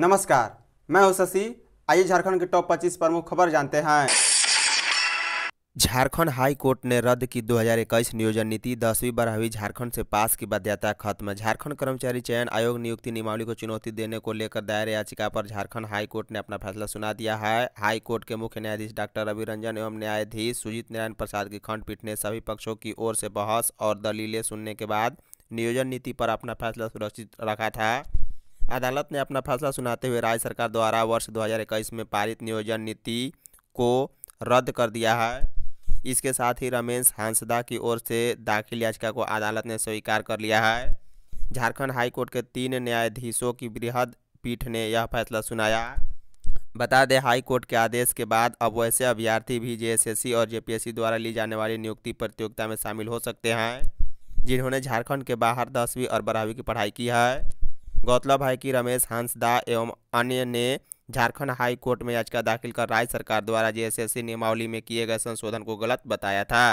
नमस्कार मैं हूं शशि आइए झारखंड के टॉप 25 प्रमुख खबर जानते हैं झारखंड हाई कोर्ट ने रद्द की 2021 नियोजन नीति दसवीं बारहवीं झारखंड से पास की बाध्यता खत्म झारखंड कर्मचारी चयन आयोग नियुक्ति नियमावली को चुनौती देने को लेकर दायर याचिका पर झारखंड हाई कोर्ट ने अपना फैसला सुना दिया है हाई कोर्ट के मुख्य न्यायाधीश डॉक्टर रवि रंजन एवं न्यायाधीश सुजीत नारायण प्रसाद की खंडपीठ ने सभी पक्षों की ओर से बहस और दलीलें सुनने के बाद नियोजन नीति पर अपना फैसला सुरक्षित रखा था अदालत ने अपना फैसला सुनाते हुए राज्य सरकार द्वारा वर्ष 2021 में पारित नियोजन नीति को रद्द कर दिया है इसके साथ ही रमेश हांसदा की ओर से दाखिल याचिका को अदालत ने स्वीकार कर लिया है झारखंड हाईकोर्ट के तीन न्यायाधीशों की बृहद पीठ ने यह फैसला सुनाया बता दें हाईकोर्ट के आदेश के बाद अब वैसे अभ्यर्थी भी जेएसएससी और जेपीएससी द्वारा ली जाने वाली नियुक्ति प्रतियोगिता में शामिल हो सकते हैं जिन्होंने झारखंड के बाहर दसवीं और बारहवीं की पढ़ाई की है गौरतलब है कि रमेश हंसदा एवं अन्य ने झारखंड हाई कोर्ट में याचिका दाखिल कर राज्य सरकार द्वारा जेएसएससी नियमावली में किए गए संशोधन को गलत बताया था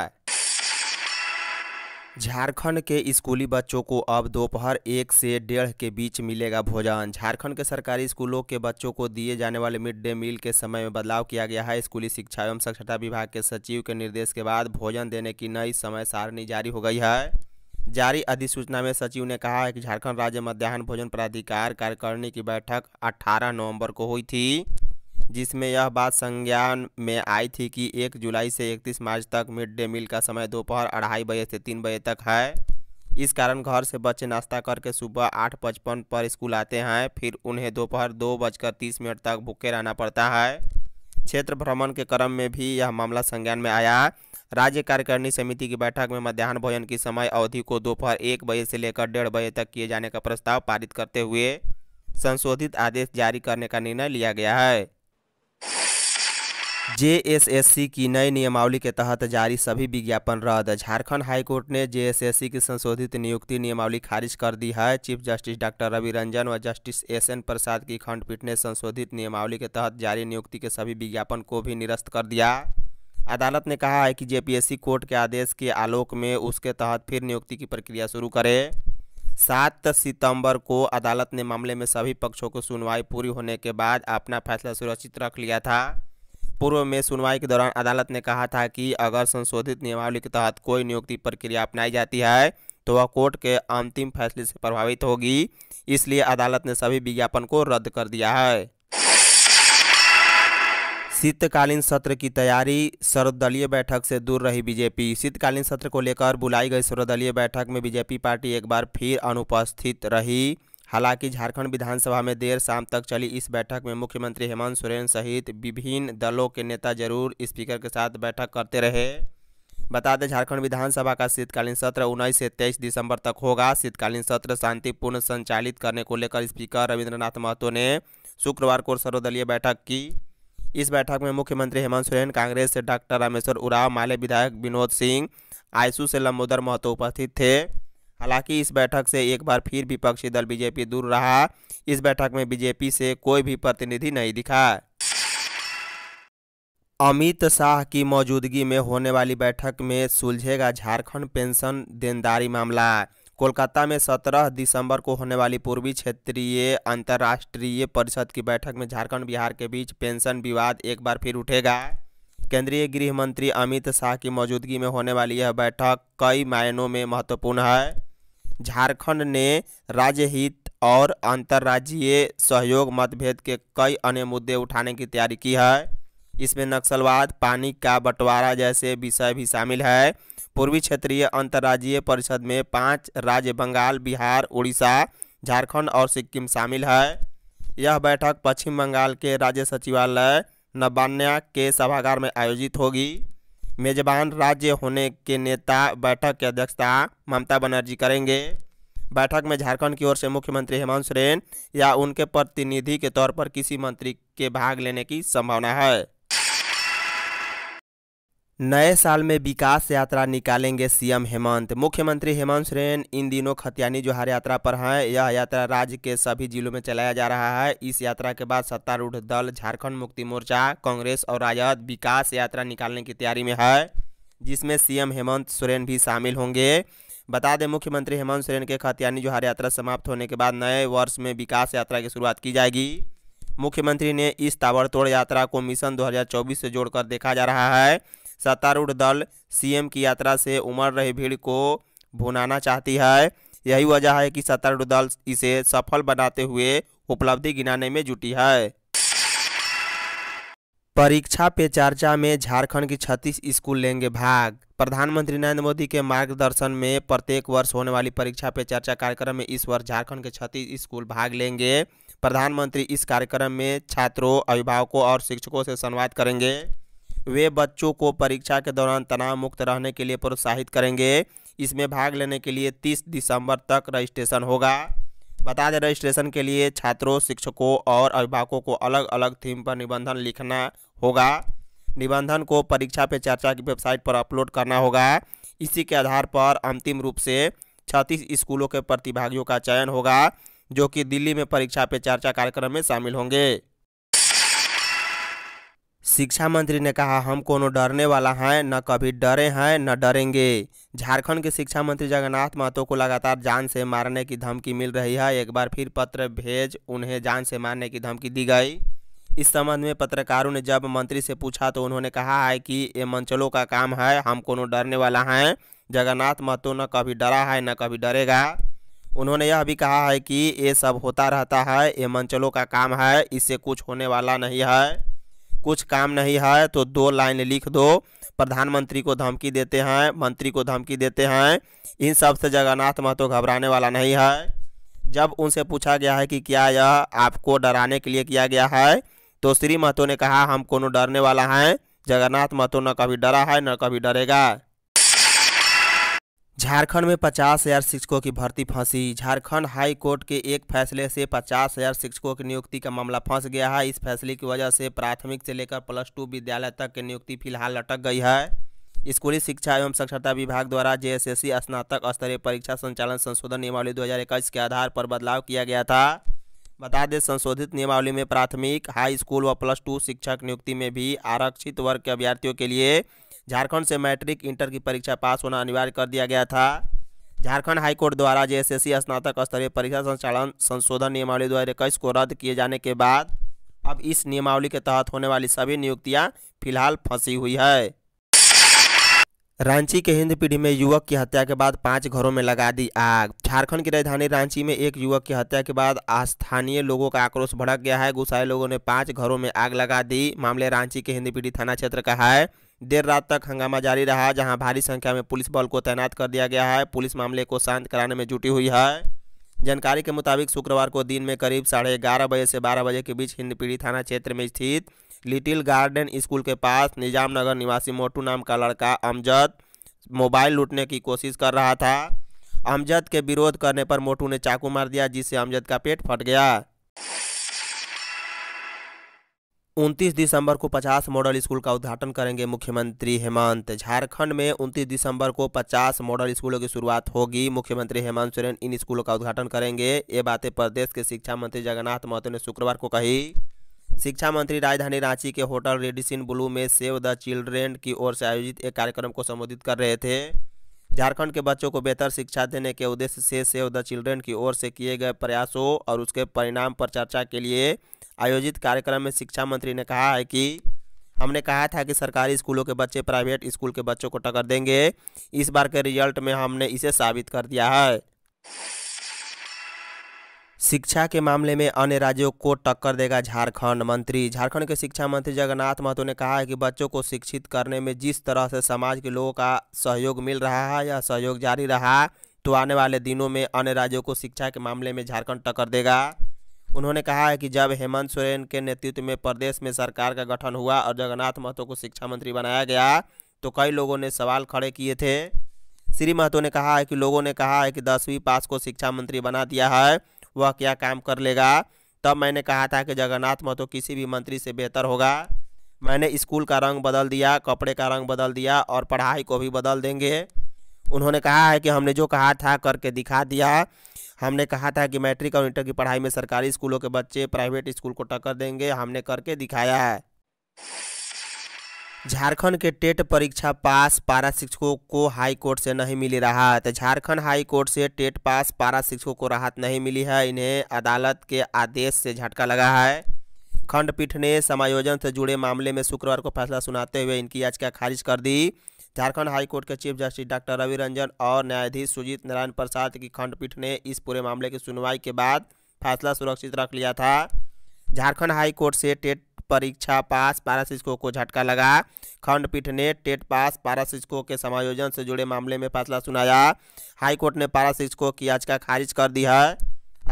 झारखंड के स्कूली बच्चों को अब दोपहर एक से डेढ़ के बीच मिलेगा भोजन झारखंड के सरकारी स्कूलों के बच्चों को दिए जाने वाले मिड डे मील के समय में बदलाव किया गया है स्कूली शिक्षा एवं साक्षरता विभाग के सचिव के निर्देश के बाद भोजन देने की नई समय सारणी जारी हो गई है जारी अधिसूचना में सचिव ने कहा है कि झारखंड राज्य मध्याह्न भोजन प्राधिकार कार्यकारिणी की बैठक 18 नवंबर को हुई थी जिसमें यह बात संज्ञान में आई थी कि 1 जुलाई से 31 मार्च तक मिड डे मील का समय दोपहर अढ़ाई बजे से तीन बजे तक है इस कारण घर से बच्चे नाश्ता करके सुबह आठ पचपन पर स्कूल आते हैं फिर उन्हें दोपहर दो, दो बजकर तीस मिनट तक भूखे रहना पड़ता है क्षेत्र भ्रमण के क्रम में भी यह मामला संज्ञान में आया राज्य कार्यकारिणी समिति की बैठक में मध्यान्ह भोजन की समय अवधि को दोपहर एक बजे से लेकर डेढ़ बजे तक किए जाने का प्रस्ताव पारित करते हुए संशोधित आदेश जारी करने का निर्णय लिया गया है जेएसएससी की नई नियमावली के तहत जारी सभी विज्ञापन रद्द झारखंड हाईकोर्ट ने जेएसएससी की संशोधित नियुक्ति नियमावली खारिज कर दी है chief justice doctor Ravi Ranjan व जस्टिस एस एन प्रसाद की खंडपीठ ने संशोधित नियमावली के तहत जारी नियुक्ति के सभी विज्ञापन को भी निरस्त कर दिया अदालत ने कहा है कि जेपीएससी कोर्ट के आदेश के आलोक में उसके तहत फिर नियुक्ति की प्रक्रिया शुरू करे सात सितंबर को अदालत ने मामले में सभी पक्षों को सुनवाई पूरी होने के बाद अपना फैसला सुरक्षित रख लिया था पूर्व में सुनवाई के दौरान अदालत ने कहा था कि अगर संशोधित नियमावली के तहत कोई नियुक्ति प्रक्रिया अपनाई जाती है तो वह कोर्ट के अंतिम फैसले से प्रभावित होगी इसलिए अदालत ने सभी विज्ञापन को रद्द कर दिया है शीतकालीन सत्र की तैयारी सर्वदलीय बैठक से दूर रही बीजेपी शीतकालीन सत्र को लेकर बुलाई गई सर्वदलीय बैठक में बीजेपी पार्टी एक बार फिर अनुपस्थित रही हालांकि झारखंड विधानसभा में देर शाम तक चली इस बैठक में मुख्यमंत्री हेमंत सोरेन सहित विभिन्न दलों के नेता जरूर स्पीकर के साथ बैठक करते रहे बता दें झारखंड विधानसभा का शीतकालीन सत्र उन्नीस से तेईस दिसंबर तक होगा शीतकालीन सत्र शांतिपूर्ण संचालित करने को लेकर स्पीकर रविन्द्रनाथ महतो ने शुक्रवार को सर्वदलीय बैठक की इस बैठक में मुख्यमंत्री हेमंत सोरेन कांग्रेस से डॉक्टर रामेश्वर उराव माले विधायक विनोद सिंह आयसू से लंबोदर महतो उपस्थित थे हालांकि इस बैठक से एक बार फिर विपक्षी दल बीजेपी दूर रहा इस बैठक में बीजेपी से कोई भी प्रतिनिधि नहीं दिखा अमित शाह की मौजूदगी में होने वाली बैठक में सुलझेगा झारखंड पेंशन देनदारी मामला कोलकाता में 17 दिसंबर को होने वाली पूर्वी क्षेत्रीय अंतर्राष्ट्रीय परिषद की बैठक में झारखंड बिहार के बीच पेंशन विवाद एक बार फिर उठेगा केंद्रीय गृह मंत्री अमित शाह की मौजूदगी में होने वाली यह बैठक कई मायनों में महत्वपूर्ण है झारखंड ने राज्य हित और अंतर्राज्यीय सहयोग मतभेद के कई अन्य मुद्दे उठाने की तैयारी की है इसमें नक्सलवाद पानी का बंटवारा जैसे विषय भी शामिल है पूर्वी क्षेत्रीय अंतर्राज्यीय परिषद में पांच राज्य बंगाल बिहार उड़ीसा झारखंड और सिक्किम शामिल है यह बैठक पश्चिम बंगाल के राज्य सचिवालय नबान्या के सभागार में आयोजित होगी मेजबान राज्य होने के नेता बैठक की अध्यक्षता ममता बनर्जी करेंगे बैठक में झारखंड की ओर से मुख्यमंत्री हेमंत सोरेन या उनके प्रतिनिधि के तौर पर किसी मंत्री के भाग लेने की संभावना है नए साल में विकास यात्रा निकालेंगे सीएम हेमंत मुख्यमंत्री हेमंत सोरेन इन दिनों खतियानी जोहार यात्रा पर हैं यह यात्रा राज्य के सभी जिलों में चलाया जा रहा है इस यात्रा के बाद सत्तारूढ़ दल झारखंड मुक्ति मोर्चा कांग्रेस और राजद विकास यात्रा निकालने की तैयारी में है जिसमें सीएम हेमंत सोरेन भी शामिल होंगे बता दें मुख्यमंत्री हेमंत सोरेन के खतियानी जोहार यात्रा समाप्त होने के बाद नए वर्ष में विकास यात्रा की शुरुआत की जाएगी मुख्यमंत्री ने इस ताबड़तोड़ यात्रा को मिशन 2024 से जोड़कर देखा जा रहा है सत्तारूढ़ दल सीएम की यात्रा से उमड़ रही भीड़ को भुनाना चाहती है यही वजह है कि सत्तारूढ़ दल इसे सफल बनाते हुए उपलब्धि गिनाने में जुटी है परीक्षा पे चर्चा में झारखंड की छत्तीस स्कूल लेंगे भाग प्रधानमंत्री नरेंद्र मोदी के मार्गदर्शन में प्रत्येक वर्ष होने वाली परीक्षा पे चर्चा कार्यक्रम में इस वर्ष झारखंड के छत्तीस स्कूल भाग लेंगे प्रधानमंत्री इस कार्यक्रम में छात्रों अभिभावकों और शिक्षकों से संवाद करेंगे वे बच्चों को परीक्षा के दौरान तनाव मुक्त रहने के लिए प्रोत्साहित करेंगे इसमें भाग लेने के लिए 30 दिसंबर तक रजिस्ट्रेशन होगा बता दें रजिस्ट्रेशन के लिए छात्रों शिक्षकों और अभिभावकों को अलग अलग थीम पर निबंधन लिखना होगा निबंधन को परीक्षा पे चर्चा की वेबसाइट पर अपलोड करना होगा इसी के आधार पर अंतिम रूप से छत्तीस स्कूलों के प्रतिभागियों का चयन होगा जो कि दिल्ली में परीक्षा पे चर्चा कार्यक्रम में शामिल होंगे शिक्षा मंत्री ने कहा हम कोनो डरने वाला हैं न कभी डरे हैं न डरेंगे झारखंड के शिक्षा मंत्री जगन्नाथ महतो को लगातार जान से मारने की धमकी मिल रही है एक बार फिर पत्र भेज उन्हें जान से मारने की धमकी दी गई इस संबंध में पत्रकारों ने जब मंत्री से पूछा तो उन्होंने कहा है कि ये मंचलों का काम है हम कोनो डरने वाला हैं जगन्नाथ महतो न कभी डरा है न कभी डरेगा उन्होंने यह भी कहा है कि ये सब होता रहता है ये मंचलों का काम है इससे कुछ होने वाला नहीं है कुछ काम नहीं है तो दो लाइन लिख दो प्रधानमंत्री को धमकी देते हैं मंत्री को धमकी देते हैं इन सब से जगन्नाथ महतो घबराने वाला नहीं है जब उनसे पूछा गया है कि क्या यह आपको डराने के लिए किया गया है तो श्री महतो ने कहा हम कोनो डरने वाला हैं जगन्नाथ महतो न कभी डरा है न कभी डरेगा झारखंड में पचास हजार शिक्षकों की भर्ती फंसी झारखंड हाई कोर्ट के एक फैसले से पचास हजार शिक्षकों की नियुक्ति का मामला फंस गया है इस फैसले की वजह से प्राथमिक से लेकर प्लस टू विद्यालय तक की नियुक्ति फिलहाल अटक गई है स्कूली शिक्षा एवं साक्षरता विभाग द्वारा जेएसएससी स्नातक स्तरीय परीक्षा संचालन संशोधन नियमावली दो के आधार पर बदलाव किया गया था बता दें संशोधित नियमावली में प्राथमिक हाई स्कूल व प्लस टू शिक्षक नियुक्ति में भी आरक्षित वर्ग के अभ्यर्थियों के लिए झारखंड से मैट्रिक इंटर की परीक्षा पास होना अनिवार्य कर दिया गया था झारखंड हाईकोर्ट द्वारा जेएसएससी स्नातक स्तरीय परीक्षा संचालन संशोधन नियमावली दो को रद्द किए जाने के बाद अब इस नियमावली के तहत होने वाली सभी नियुक्तियाँ फिलहाल फंसी हुई है रांची के हिंद पीढ़ी में युवक की हत्या के बाद पांच घरों में लगा दी आग झारखंड की राजधानी रांची में एक युवक की हत्या के बाद स्थानीय लोगों का आक्रोश भड़क गया है गुस्साए लोगों ने पांच घरों में आग लगा दी मामले रांची के हिंद पीढ़ी थाना क्षेत्र का है देर रात तक हंगामा जारी रहा जहां भारी संख्या में पुलिस बल को तैनात कर दिया गया है पुलिस मामले को शांत कराने में जुटी हुई है जानकारी के मुताबिक शुक्रवार को दिन में करीब साढ़े ग्यारह बजे से बारह बजे के बीच हिंदपीढ़ी थाना क्षेत्र में स्थित लिटिल गार्डन स्कूल के पास निजामनगर निवासी मोटू नाम का लड़का अमजद मोबाइल लूटने की कोशिश कर रहा था अमजद के विरोध करने पर मोटू ने चाकू मार दिया जिससे अमजद का पेट फट गया उनतीस दिसंबर को 50 मॉडल स्कूल का उद्घाटन करेंगे मुख्यमंत्री हेमंत झारखंड में 29 दिसंबर को 50 मॉडल स्कूलों की शुरुआत होगी मुख्यमंत्री हेमंत सोरेन इन स्कूलों का उद्घाटन करेंगे ये बातें प्रदेश के शिक्षा मंत्री जगन्नाथ महतो ने शुक्रवार को कही शिक्षा मंत्री राजधानी रांची के होटल रेडिसिन ब्लू में सेव द चिल्ड्रेन की ओर से आयोजित एक कार्यक्रम को संबोधित कर रहे थे झारखंड के बच्चों को बेहतर शिक्षा देने के उद्देश्य से सेव द चिल्ड्रेन की ओर से किए गए प्रयासों और उसके परिणाम पर चर्चा के लिए आयोजित कार्यक्रम में शिक्षा मंत्री ने कहा है कि हमने कहा था कि सरकारी स्कूलों के बच्चे प्राइवेट स्कूल के बच्चों को टक्कर देंगे इस बार के रिजल्ट में हमने इसे साबित कर दिया है शिक्षा के मामले में अन्य राज्यों को टक्कर देगा झारखंड मंत्री झारखंड के शिक्षा मंत्री जगन्नाथ महतो ने कहा है कि बच्चों को शिक्षित करने में जिस तरह से समाज के लोगों का सहयोग मिल रहा है या सहयोग जारी रहा तो आने वाले दिनों में अन्य राज्यों को शिक्षा के मामले में झारखंड टक्कर देगा उन्होंने कहा है कि जब हेमंत सोरेन के नेतृत्व में प्रदेश में सरकार का गठन हुआ और जगन्नाथ महतो को शिक्षा मंत्री बनाया गया तो कई लोगों ने सवाल खड़े किए थे श्री महतो ने कहा है कि लोगों ने कहा है कि दसवीं पास को शिक्षा मंत्री बना दिया है वह क्या काम कर लेगा तब मैंने कहा था कि जगन्नाथ महतो किसी भी मंत्री से बेहतर होगा मैंने स्कूल का रंग बदल दिया कपड़े का रंग बदल दिया और पढ़ाई को भी बदल देंगे उन्होंने कहा है कि हमने जो कहा था करके दिखा दिया हमने कहा था कि मैट्रिक और इंटर की पढ़ाई में सरकारी स्कूलों के बच्चे प्राइवेट स्कूल को टक्कर देंगे हमने करके दिखाया है झारखंड के टेट परीक्षा पास पारा शिक्षकों को हाई कोर्ट से नहीं मिली राहत झारखंड हाई कोर्ट से टेट पास पारा शिक्षकों को राहत नहीं मिली है इन्हें अदालत के आदेश से झटका लगा है खंडपीठ ने समायोजन से जुड़े मामले में शुक्रवार को फैसला सुनाते हुए इनकी याचिका खारिज कर दी झारखंड हाईकोर्ट के chief justice doctor Ravi Ranjan और न्यायाधीश सुजीत नारायण प्रसाद की खंडपीठ ने इस पूरे मामले की सुनवाई के बाद फैसला सुरक्षित रख लिया था झारखंड हाईकोर्ट से टेट परीक्षा पास पारा शिक्षकों को झटका लगा खंडपीठ ने टेट पास पारा शिक्षकों के समायोजन से जुड़े मामले में फैसला सुनाया हाईकोर्ट ने पारा शिक्षकों की याचिका खारिज कर दी है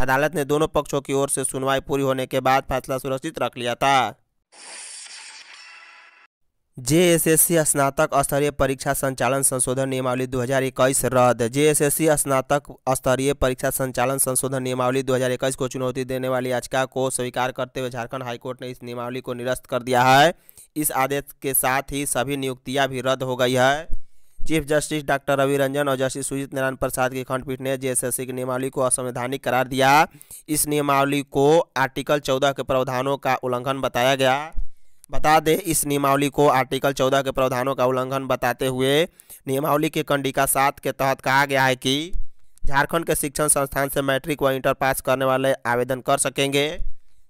अदालत ने दोनों पक्षों की ओर से सुनवाई पूरी होने के बाद फैसला सुरक्षित रख लिया था जेएसएससी स्नातक स्तरीय परीक्षा संचालन संशोधन नियमावली 2021 रद्द जेएसएससी स्नातक स्तरीय परीक्षा संचालन संशोधन नियमावली 2021 को चुनौती देने वाली याचिका को स्वीकार करते हुए झारखंड हाईकोर्ट ने इस नियमावली को निरस्त कर दिया है इस आदेश के साथ ही सभी नियुक्तियां भी रद्द हो गई है chief justice doctor Ravi Ranjan और जस्टिस सुजीत नारायण प्रसाद की खंडपीठ ने जेएसएससी की नियमावली को असंवैधानिक करार दिया इस नियमावली को आर्टिकल चौदह के प्रावधानों का उल्लंघन बताया गया बता दें इस नियमावली को आर्टिकल चौदह के प्रावधानों का उल्लंघन बताते हुए नियमावली के कंडिका सात के तहत कहा गया है कि झारखंड के शिक्षण संस्थान से मैट्रिक व इंटर पास करने वाले आवेदन कर सकेंगे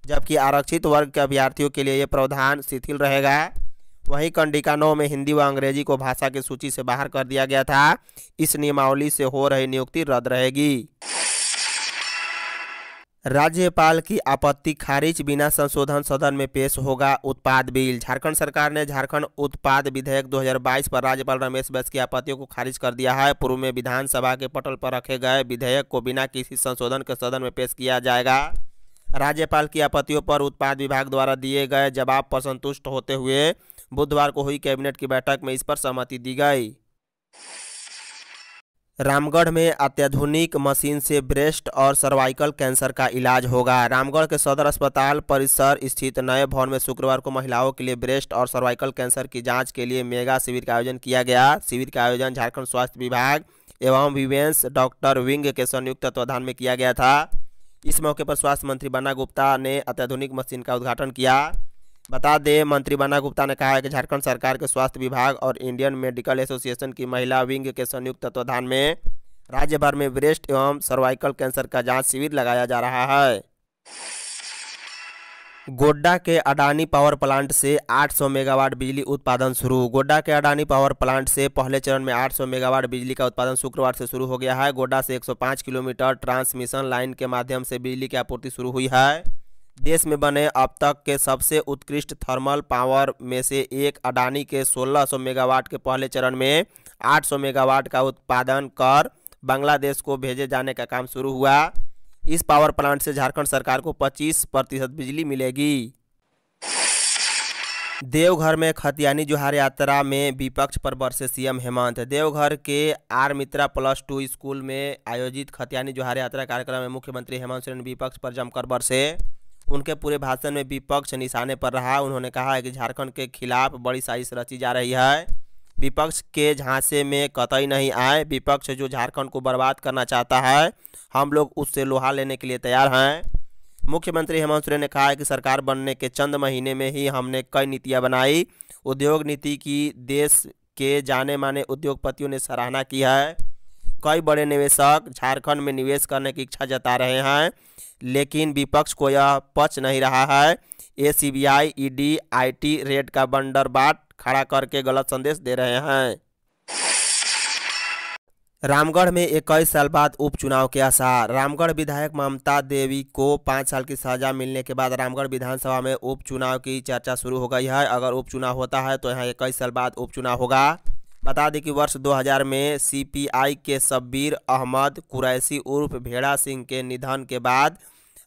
जबकि आरक्षित वर्ग के अभ्यर्थियों के लिए ये प्रावधान शिथिल रहेगा वहीं कंडिका नौ में हिंदी व अंग्रेजी को भाषा की सूची से बाहर कर दिया गया था इस नियमावली से हो रही नियुक्ति रद्द रहेगी राज्यपाल की आपत्ति खारिज बिना संशोधन सदन में पेश होगा उत्पाद बिल झारखंड सरकार ने झारखंड उत्पाद विधेयक 2022 पर राज्यपाल रमेश बैस की आपत्तियों को खारिज कर दिया है पूर्व में विधानसभा के पटल पर रखे गए विधेयक को बिना किसी संशोधन के सदन में पेश किया जाएगा राज्यपाल की आपत्तियों पर उत्पाद विभाग द्वारा दिए गए जवाब पर संतुष्ट होते हुए बुधवार को हुई कैबिनेट की बैठक में इस पर सहमति दी गई रामगढ़ में अत्याधुनिक मशीन से ब्रेस्ट और सर्वाइकल कैंसर का इलाज होगा रामगढ़ के सदर अस्पताल परिसर स्थित नए भवन में शुक्रवार को महिलाओं के लिए ब्रेस्ट और सर्वाइकल कैंसर की जांच के लिए मेगा शिविर का आयोजन किया गया शिविर का आयोजन झारखंड स्वास्थ्य विभाग एवं विवेंस डॉक्टर विंग के संयुक्त तत्वाधान में किया गया था इस मौके पर स्वास्थ्य मंत्री बन्ना गुप्ता ने अत्याधुनिक मशीन का उद्घाटन किया बता दें मंत्री बना गुप्ता ने कहा है कि झारखंड सरकार के स्वास्थ्य विभाग और इंडियन मेडिकल एसोसिएशन की महिला विंग के संयुक्त तत्वाधान में राज्य भर में ब्रेस्ट एवं सर्वाइकल कैंसर का जांच शिविर लगाया जा रहा है गोड्डा के अडानी पावर प्लांट से 800 मेगावाट बिजली उत्पादन शुरू गोड्डा के अडानी पावर प्लांट से पहले चरण में 800 मेगावाट बिजली का उत्पादन शुक्रवार से शुरू हो गया है गोड्डा से 105 किलोमीटर ट्रांसमिशन लाइन के माध्यम से बिजली की आपूर्ति शुरू हुई है देश में बने अब तक के सबसे उत्कृष्ट थर्मल पावर में से एक अडानी के 1600 मेगावाट के पहले चरण में 800 मेगावाट का उत्पादन कर बांग्लादेश को भेजे जाने का काम शुरू हुआ इस पावर प्लांट से झारखंड सरकार को 25 प्रतिशत बिजली मिलेगी देवघर में खतियानी जोहार यात्रा में विपक्ष पर बरसे सीएम हेमंत देवघर के R Mitra plus two school में आयोजित खतियानी जोहार यात्रा कार्यक्रम में मुख्यमंत्री हेमंत सोरेन विपक्ष पर जमकर बरसे उनके पूरे भाषण में विपक्ष निशाने पर रहा उन्होंने कहा कि झारखंड के खिलाफ बड़ी साजिश रची जा रही है विपक्ष के झांसे में कतई नहीं आए विपक्ष जो झारखंड को बर्बाद करना चाहता है हम लोग उससे लोहा लेने के लिए तैयार हैं मुख्यमंत्री हेमंत सोरेन ने कहा है कि सरकार बनने के चंद महीने में ही हमने कई नीतियाँ बनाई उद्योग नीति की देश के जाने माने उद्योगपतियों ने सराहना की है कई बड़े निवेशक झारखंड में निवेश करने की इच्छा जता रहे हैं लेकिन विपक्ष को यह पच नहीं रहा है ये डी आई टी रेड का बंडर बाट खड़ा करके गलत संदेश दे रहे हैं रामगढ़ में इक्कीस साल बाद उपचुनाव के आसार रामगढ़ विधायक ममता देवी को पाँच साल की सजा मिलने के बाद रामगढ़ विधानसभा में उपचुनाव की चर्चा शुरू हो गई है अगर उपचुनाव होता है तो यहाँ इक्कीस साल बाद उपचुनाव होगा बता दें कि वर्ष 2000 में सीपीआई के शब्बीर अहमद कुरैसी उर्फ भेड़ा सिंह के निधन के बाद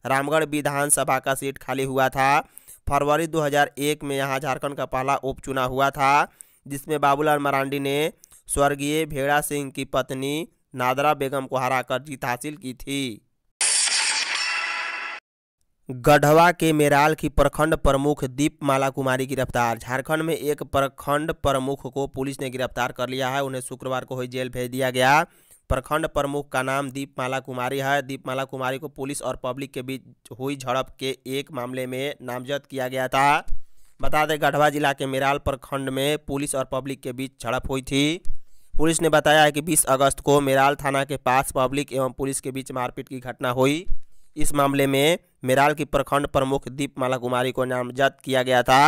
रामगढ़ विधानसभा का सीट खाली हुआ था फरवरी 2001 में यहां झारखंड का पहला उपचुनाव हुआ था जिसमें बाबूलाल मरांडी ने स्वर्गीय भेड़ा सिंह की पत्नी नादरा बेगम को हराकर जीत हासिल की थी गढ़वा के मेराल की प्रखंड प्रमुख दीपमाला कुमारी गिरफ्तार झारखंड में एक प्रखंड प्रमुख को पुलिस ने गिरफ्तार कर लिया है उन्हें शुक्रवार को हुई जेल भेज दिया गया प्रखंड प्रमुख का नाम दीप माला कुमारी है दीपमाला कुमारी को पुलिस और पब्लिक के बीच हुई झड़प के एक मामले में नामजद किया गया था बता दें गढ़वा जिला के मेराल प्रखंड में पुलिस और पब्लिक के बीच झड़प हुई थी पुलिस ने बताया है कि 20 अगस्त को मेराल थाना के पास पब्लिक एवं पुलिस के बीच मारपीट की घटना हुई इस मामले में मेराल की प्रखंड प्रमुख दीपमाला कुमारी को नामजद किया गया था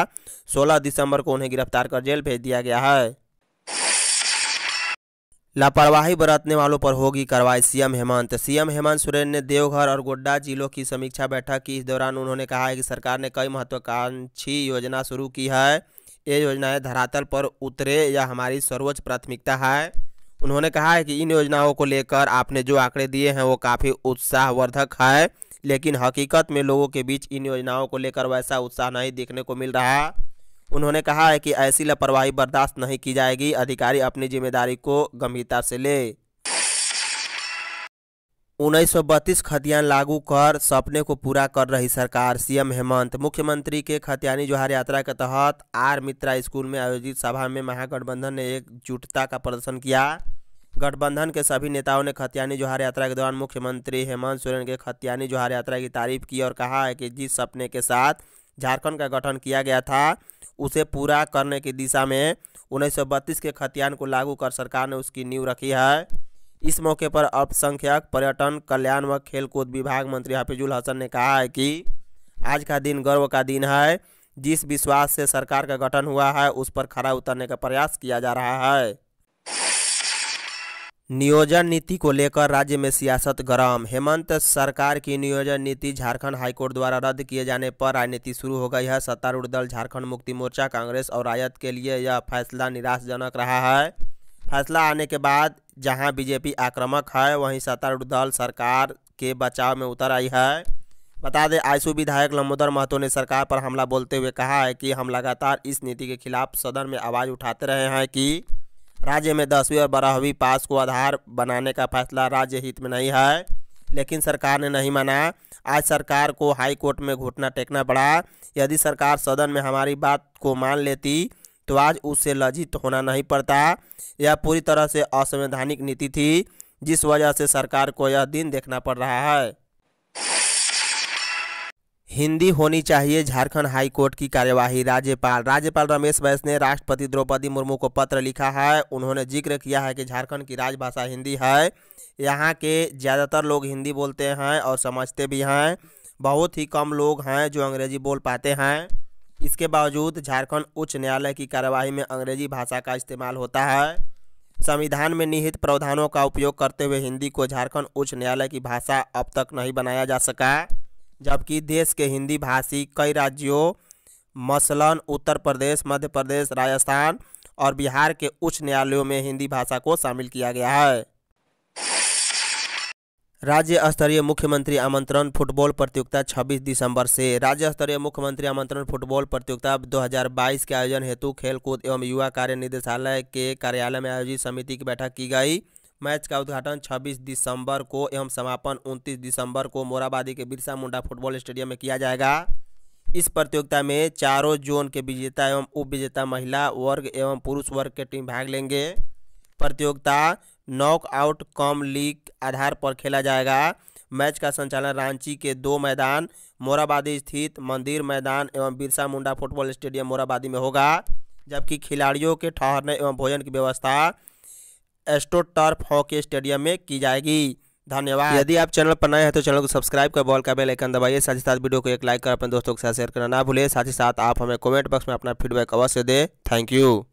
16 दिसंबर को उन्हें गिरफ्तार कर जेल भेज दिया गया है लापरवाही बरतने वालों पर होगी कार्रवाई सीएम हेमंत सीएम हेमंत सोरेन ने देवघर और गोड्डा जिलों की समीक्षा बैठक की इस दौरान उन्होंने कहा है कि सरकार ने कई महत्वाकांक्षी योजना शुरू की है ये योजनाएं धरातल पर उतरे यह हमारी सर्वोच्च प्राथमिकता है उन्होंने कहा है कि इन योजनाओं को लेकर आपने जो आंकड़े दिए हैं वो काफ़ी उत्साहवर्धक है लेकिन हकीकत में लोगों के बीच इन योजनाओं को लेकर वैसा उत्साह नहीं देखने को मिल रहा उन्होंने कहा है कि ऐसी लापरवाही बर्दाश्त नहीं की जाएगी अधिकारी अपनी जिम्मेदारी को गंभीरता से ले उन्नीस सौ बत्तीस खतियान लागू कर सपने को पूरा कर रही सरकार सीएम हेमंत मुख्यमंत्री के खतियानी जोहार यात्रा के तहत आर मित्रा स्कूल में आयोजित सभा में महागठबंधन ने एकजुटता का प्रदर्शन किया गठबंधन के सभी नेताओं ने खतियानी जोहार यात्रा के दौरान मुख्यमंत्री हेमंत सोरेन के खतियानी जोहार यात्रा की तारीफ की और कहा है कि जिस सपने के साथ झारखंड का गठन किया गया था उसे पूरा करने की दिशा में उन्नीस के खतियान को लागू कर सरकार ने उसकी नींव रखी है इस मौके पर अल्पसंख्यक पर्यटन कल्याण व खेलकूद विभाग मंत्री हाफिजुल हसन ने कहा है कि आज का दिन गर्व का दिन है जिस विश्वास से सरकार का गठन हुआ है उस पर खरा उतरने का प्रयास किया जा रहा है नियोजन नीति को लेकर राज्य में सियासत गरम हेमंत सरकार की नियोजन नीति झारखंड हाईकोर्ट द्वारा रद्द किए जाने पर राजनीति शुरू हो गई है सत्तारूढ़ दल झारखंड मुक्ति मोर्चा कांग्रेस और आयत के लिए यह फैसला निराशजनक रहा है फैसला आने के बाद जहां बीजेपी आक्रामक है वहीं सत्तारूढ़ दल सरकार के बचाव में उतर आई है बता दें आयसू विधायक लम्बोदर महतो ने सरकार पर हमला बोलते हुए कहा है कि हम लगातार इस नीति के खिलाफ सदन में आवाज़ उठाते रहे हैं कि राज्य में दसवीं और बारहवीं पास को आधार बनाने का फैसला राज्य हित में नहीं है लेकिन सरकार ने नहीं माना आज सरकार को हाई कोर्ट में घुटना टेकना पड़ा यदि सरकार सदन में हमारी बात को मान लेती तो आज उससे लज्जित होना नहीं पड़ता यह पूरी तरह से असंवैधानिक नीति थी जिस वजह से सरकार को यह दिन देखना पड़ रहा है हिंदी होनी चाहिए झारखंड हाई कोर्ट की कार्यवाही राज्यपाल राज्यपाल रमेश बैस ने राष्ट्रपति द्रौपदी मुर्मू को पत्र लिखा है उन्होंने जिक्र किया है कि झारखंड की राजभाषा हिंदी है यहाँ के ज़्यादातर लोग हिंदी बोलते हैं और समझते भी हैं बहुत ही कम लोग हैं जो अंग्रेजी बोल पाते हैं इसके बावजूद झारखंड उच्च न्यायालय की कार्यवाही में अंग्रेजी भाषा का इस्तेमाल होता है संविधान में निहित प्रावधानों का उपयोग करते हुए हिंदी को झारखंड उच्च न्यायालय की भाषा अब तक नहीं बनाया जा सका जबकि देश के हिंदी भाषी कई राज्यों मसलन उत्तर प्रदेश मध्य प्रदेश राजस्थान और बिहार के उच्च न्यायालयों में हिंदी भाषा को शामिल किया गया है राज्य स्तरीय मुख्यमंत्री आमंत्रण फुटबॉल प्रतियोगिता 26 दिसंबर से राज्य स्तरीय मुख्यमंत्री आमंत्रण फुटबॉल प्रतियोगिता 2022 के आयोजन हेतु खेलकूद एवं युवा कार्य निदेशालय के कार्यालय में आयोजित समिति की बैठक की गई मैच का उद्घाटन 26 दिसंबर को एवं समापन 29 दिसंबर को मोराबादी के बिरसा मुंडा फुटबॉल स्टेडियम में किया जाएगा इस प्रतियोगिता में चारों जोन के विजेता एवं उप विजेता महिला वर्ग एवं पुरुष वर्ग के टीम भाग लेंगे प्रतियोगिता नॉकआउट कॉम लीग आधार पर खेला जाएगा मैच का संचालन रांची के दो मैदान मोराबादी स्थित मंदिर मैदान एवं बिरसा मुंडा फुटबॉल स्टेडियम मोराबादी में होगा जबकि खिलाड़ियों के ठहरने एवं भोजन की व्यवस्था एस्टोटर्फ हॉकी स्टेडियम में की जाएगी धन्यवाद यदि आप चैनल पर नए हैं तो चैनल को सब्सक्राइब कर बॉल का बेल आइकन दबाइए साथ ही साथ वीडियो को एक लाइक कर अपने दोस्तों के साथ शेयर करना ना भूलें साथ ही साथ आप हमें कमेंट बॉक्स में अपना फीडबैक अवश्य दें थैंक यू